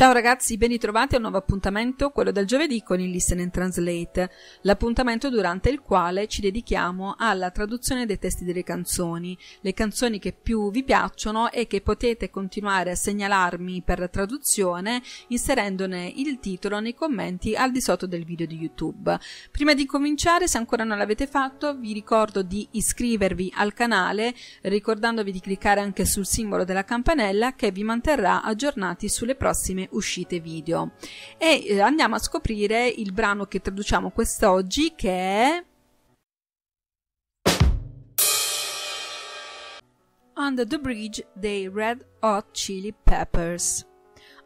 Ciao ragazzi, ben ritrovati a un nuovo appuntamento, quello del giovedì con il Listen and Translate, l'appuntamento durante il quale ci dedichiamo alla traduzione dei testi delle canzoni, le canzoni che più vi piacciono e che potete continuare a segnalarmi per la traduzione inserendone il titolo nei commenti al di sotto del video di YouTube. Prima di cominciare, se ancora non l'avete fatto, vi ricordo di iscrivervi al canale ricordandovi di cliccare anche sul simbolo della campanella che vi manterrà aggiornati sulle prossime uscite video. E eh, andiamo a scoprire il brano che traduciamo quest'oggi che è... Under the Bridge dei Red Hot Chili Peppers.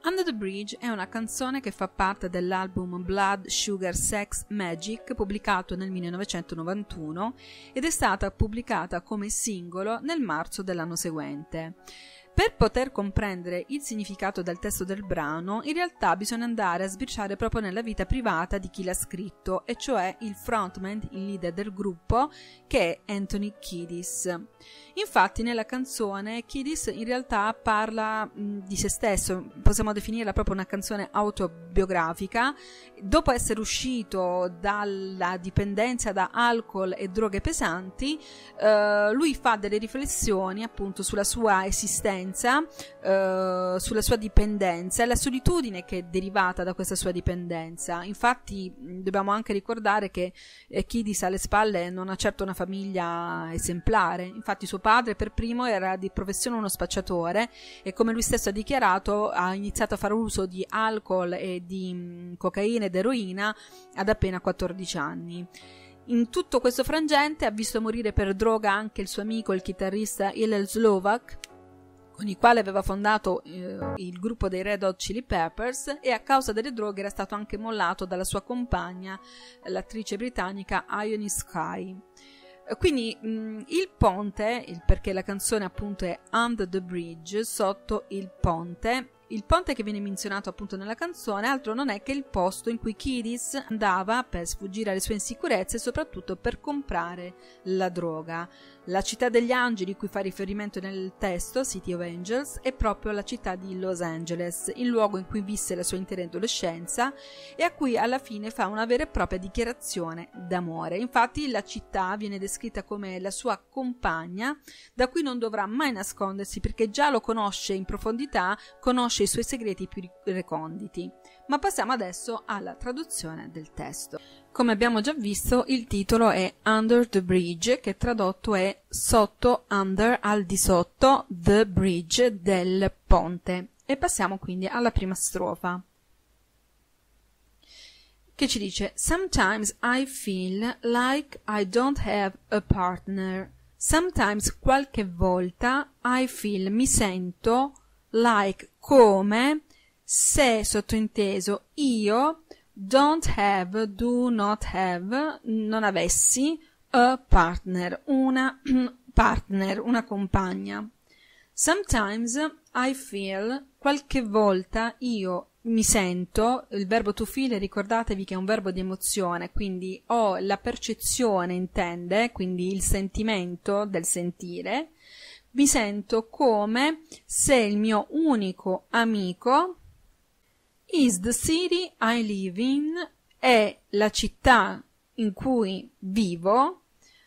Under the Bridge è una canzone che fa parte dell'album Blood Sugar Sex Magic pubblicato nel 1991 ed è stata pubblicata come singolo nel marzo dell'anno seguente. Per poter comprendere il significato del testo del brano, in realtà bisogna andare a sbirciare proprio nella vita privata di chi l'ha scritto, e cioè il frontman, il leader del gruppo, che è Anthony Kiddis. Infatti nella canzone Kiddis in realtà parla mh, di se stesso, possiamo definirla proprio una canzone autobiografica. Dopo essere uscito dalla dipendenza da alcol e droghe pesanti, eh, lui fa delle riflessioni appunto sulla sua esistenza dipendenza, eh, sulla sua dipendenza e la solitudine che è derivata da questa sua dipendenza. Infatti dobbiamo anche ricordare che Kidis eh, alle spalle non ha certo una famiglia esemplare, infatti suo padre per primo era di professione uno spacciatore e come lui stesso ha dichiarato ha iniziato a fare uso di alcol e di cocaina ed eroina ad appena 14 anni. In tutto questo frangente ha visto morire per droga anche il suo amico, il chitarrista Ilel Slovak, con il quale aveva fondato eh, il gruppo dei Red Hot Chili Peppers e a causa delle droghe era stato anche mollato dalla sua compagna, l'attrice britannica Ione Sky. Eh, quindi mh, mm, il ponte, perché la canzone appunto è Under the Bridge, sotto il ponte, il ponte che viene menzionato appunto nella canzone altro non è che il posto in cui Kiris andava per sfuggire alle sue insicurezze e soprattutto per comprare la droga. La città degli angeli cui fa riferimento nel testo, City of Angels, è proprio la città di Los Angeles, il luogo in cui visse la sua intera adolescenza e a cui alla fine fa una vera e propria dichiarazione d'amore. Infatti la città viene descritta come la sua compagna da cui non dovrà mai nascondersi perché già lo conosce in profondità, conosce i suoi segreti più reconditi. Ma passiamo adesso alla traduzione del testo. Come abbiamo già visto, il titolo è Under the Bridge, che tradotto è sotto, under, al di sotto, the bridge, del ponte. E passiamo quindi alla prima strofa, che ci dice Sometimes I feel like I don't have a partner. Sometimes qualche volta I feel mi sento like come se sottointeso io don't have, do not have, non avessi a partner, una partner, una compagna. Sometimes I feel, qualche volta io mi sento, il verbo to feel ricordatevi che è un verbo di emozione, quindi ho la percezione intende, quindi il sentimento del sentire, mi sento come se il mio unico amico is the city I live in è la città in cui vivo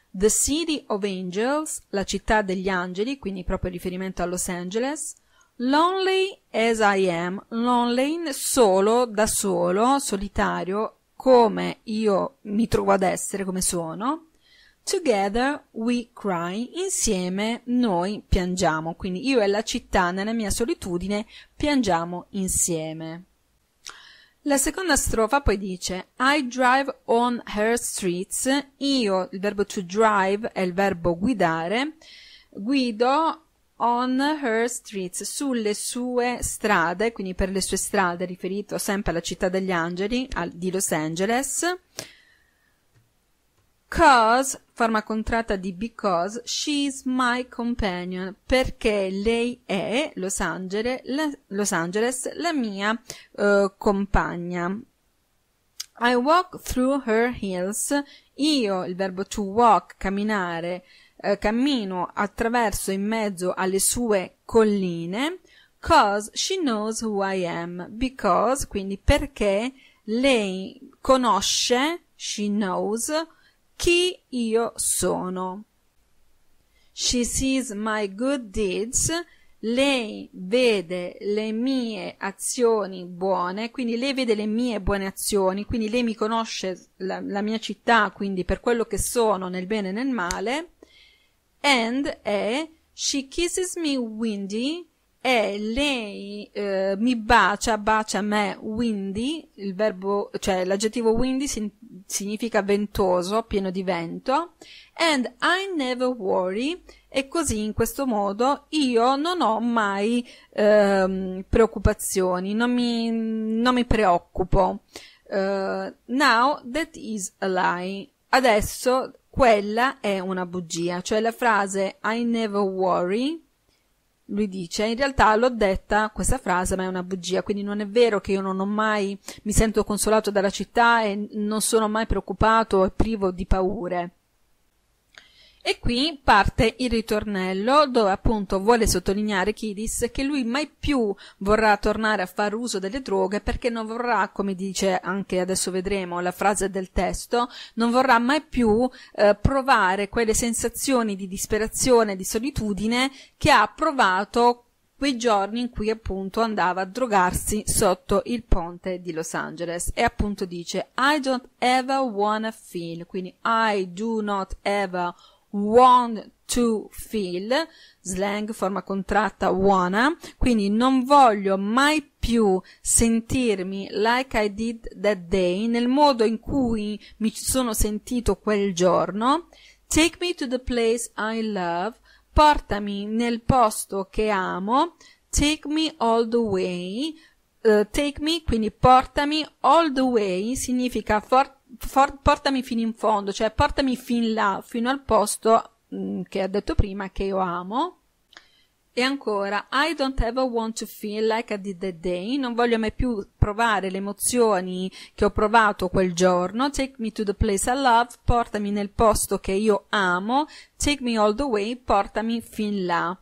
The City of Angels, la città degli angeli, quindi proprio riferimento a Los Angeles. Lonely as I am, lonely, solo, da solo, solitario, come io mi trovo ad essere, come sono. Together we cry, insieme noi piangiamo, quindi io e la città nella mia solitudine piangiamo insieme. La seconda strofa poi dice I drive on her streets, io, il verbo to drive è il verbo guidare, guido on her streets, sulle sue strade, quindi per le sue strade riferito sempre alla città degli angeli al, di Los Angeles, Because, forma contratta di because, she's my companion, perché lei è Los Angeles, la, Los Angeles, la mia uh, compagna. I walk through her hills. Io, il verbo to walk, camminare, eh, cammino attraverso in mezzo alle sue colline. Cause she knows who I am. Because, quindi perché lei conosce, she knows, chi io sono. She sees my good deeds. Lei vede le mie azioni buone, quindi lei vede le mie buone azioni, quindi lei mi conosce la, la mia città, quindi per quello che sono nel bene e nel male. And è She kisses me windy e lei eh, mi bacia, bacia me, windy, il verbo, cioè l'aggettivo windy sin- significa ventoso, pieno di vento, and I never worry, e così in questo modo io non ho mai eh, preoccupazioni, non mi, non mi preoccupo. Uh, now that is a lie. Adesso quella è una bugia, cioè la frase I never worry lui dice, in realtà l'ho detta questa frase, ma è una bugia, quindi non è vero che io non ho mai, mi sento consolato dalla città e non sono mai preoccupato e privo di paure. E qui parte il ritornello dove appunto vuole sottolineare Kidis che lui mai più vorrà tornare a far uso delle droghe perché non vorrà, come dice anche adesso vedremo la frase del testo, non vorrà mai più eh, provare quelle sensazioni di disperazione, di solitudine che ha provato quei giorni in cui appunto andava a drogarsi sotto il ponte di Los Angeles e appunto dice I don't ever wanna feel, quindi I do not ever wanna want to feel, slang forma contratta wanna, quindi non voglio mai più sentirmi like I did that day, nel modo in cui mi sono sentito quel giorno, take me to the place I love, portami nel posto che amo, take me all the way, uh, take me, quindi portami all the way, significa for, for, portami fino in fondo, cioè portami fin là, fino al posto mh, mm, che ha detto prima che io amo. E ancora, I don't ever want to feel like I did that day. Non voglio mai più provare le emozioni che ho provato quel giorno. Take me to the place I love. Portami nel posto che io amo. Take me all the way. Portami fin là.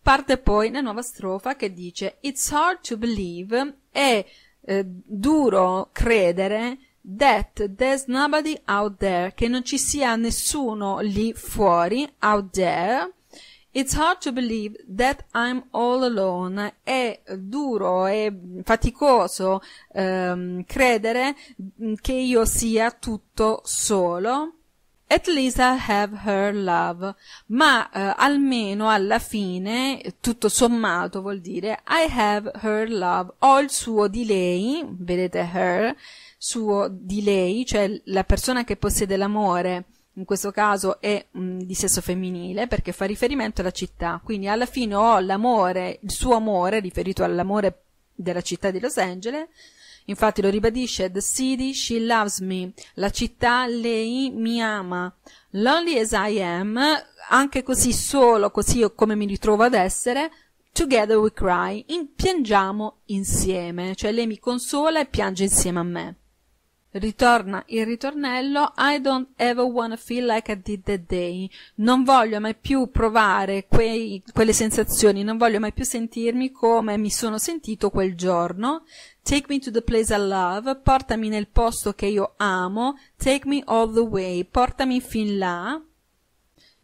Parte poi la nuova strofa che dice It's hard to believe. È eh, duro credere that there's nobody out there, che non ci sia nessuno lì fuori, out there. It's hard to believe that I'm all alone. È duro e faticoso ehm, credere che io sia tutto solo. At least I have her love, ma eh, almeno alla fine, tutto sommato vuol dire I have her love, ho il suo di lei, vedete her, suo di lei, cioè la persona che possiede l'amore, in questo caso è mh, mm, di sesso femminile perché fa riferimento alla città, quindi alla fine ho l'amore, il suo amore riferito all'amore della città di Los Angeles, Infatti lo ribadisce, The city, she loves me. La città, lei mi ama. Lonely as I am, anche così solo, così come mi ritrovo ad essere, Together we cry, in, piangiamo insieme, cioè lei mi consola e piange insieme a me. Ritorna il ritornello I don't ever wanna feel like I did that day. Non voglio mai più provare quei, quelle sensazioni, non voglio mai più sentirmi come mi sono sentito quel giorno. Take me to the place I love, portami nel posto che io amo, take me all the way, portami fin là.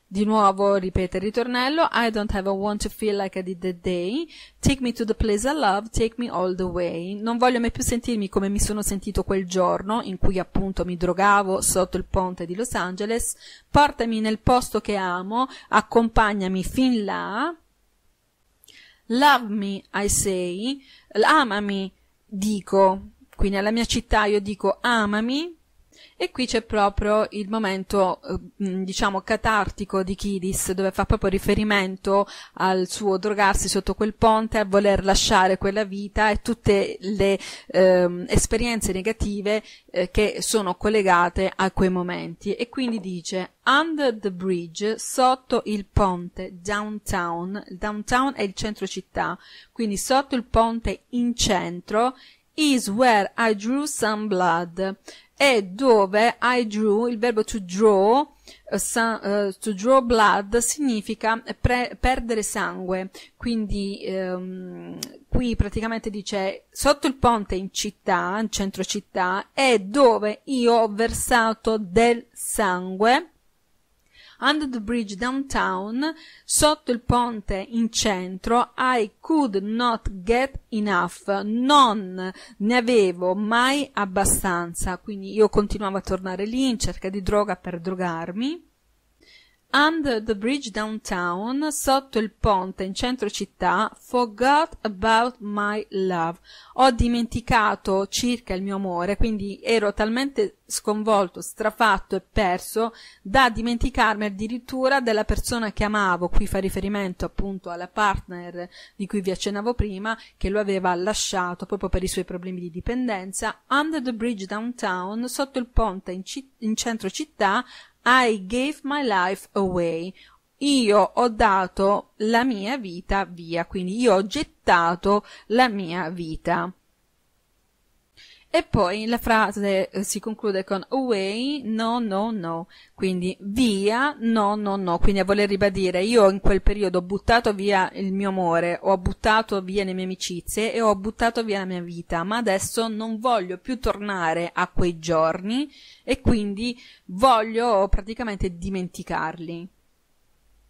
Di nuovo ripete il ritornello, I don't have a want to feel like I did that day, take me to the place I love, take me all the way. Non voglio mai più sentirmi come mi sono sentito quel giorno, in cui appunto mi drogavo sotto il ponte di Los Angeles, portami nel posto che amo, accompagnami fin là. Love me, I say, amami, dico, qui nella mia città io dico amami, e qui c'è proprio il momento, eh, diciamo, catartico di Kidis, dove fa proprio riferimento al suo drogarsi sotto quel ponte, a voler lasciare quella vita e tutte le eh, esperienze negative eh, che sono collegate a quei momenti. E quindi dice, Under the bridge, sotto il ponte, downtown, downtown è il centro città, quindi sotto il ponte in centro, is where I drew some blood è dove I drew, il verbo to draw, eh, eh, to draw blood significa perdere sangue, quindi um, qui praticamente dice sotto il ponte in città, in centro città, è dove io ho versato del sangue Under the Bridge Downtown, sotto il ponte in centro, I could not get enough, non ne avevo mai abbastanza, quindi io continuavo a tornare lì in cerca di droga per drogarmi. Under the Bridge Downtown, sotto il ponte in centro città, Forgot About My Love. Ho dimenticato circa il mio amore, quindi ero talmente sconvolto, strafatto e perso da dimenticarmi addirittura della persona che amavo. Qui fa riferimento appunto alla partner di cui vi accennavo prima, che lo aveva lasciato proprio per i suoi problemi di dipendenza. Under the Bridge Downtown, sotto il ponte in, in centro città, i gave my life away. Io ho dato la mia vita via, quindi io ho gettato la mia vita. E poi la frase eh, si conclude con away, no, no, no. Quindi via, no, no, no. Quindi a voler ribadire, io in quel periodo ho buttato via il mio amore, ho buttato via le mie amicizie e ho buttato via la mia vita, ma adesso non voglio più tornare a quei giorni e quindi voglio praticamente dimenticarli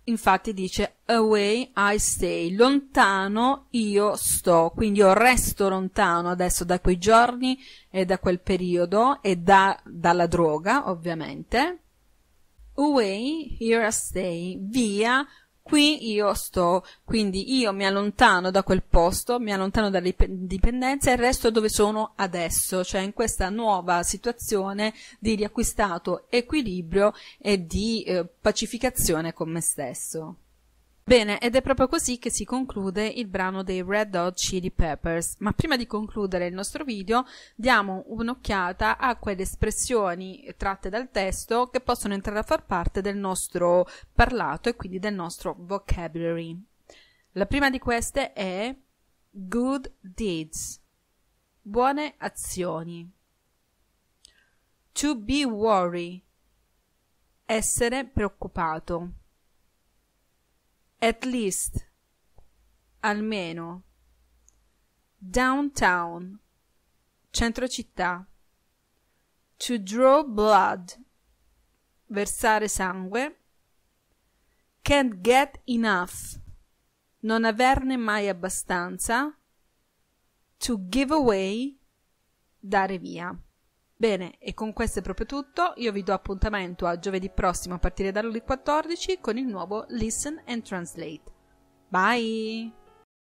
infatti dice away I stay, lontano io sto, quindi io resto lontano adesso da quei giorni e da quel periodo e da, dalla droga ovviamente. Away, here I stay, via, qui io sto, quindi io mi allontano da quel posto, mi allontano dall'indipendenza e resto dove sono adesso, cioè in questa nuova situazione di riacquistato equilibrio e di eh, pacificazione con me stesso. Bene, ed è proprio così che si conclude il brano dei Red Hot Chili Peppers, ma prima di concludere il nostro video diamo un'occhiata a quelle espressioni tratte dal testo che possono entrare a far parte del nostro parlato e quindi del nostro vocabulary. La prima di queste è good deeds, buone azioni. To be worried, essere preoccupato. At least. Almeno. Downtown. Centro città. To draw blood. Versare sangue. Can't get enough. Non averne mai abbastanza. To give away. Dare via. Bene, e con questo è proprio tutto. Io vi do appuntamento a giovedì prossimo a partire dalle 14 con il nuovo Listen and Translate. Bye!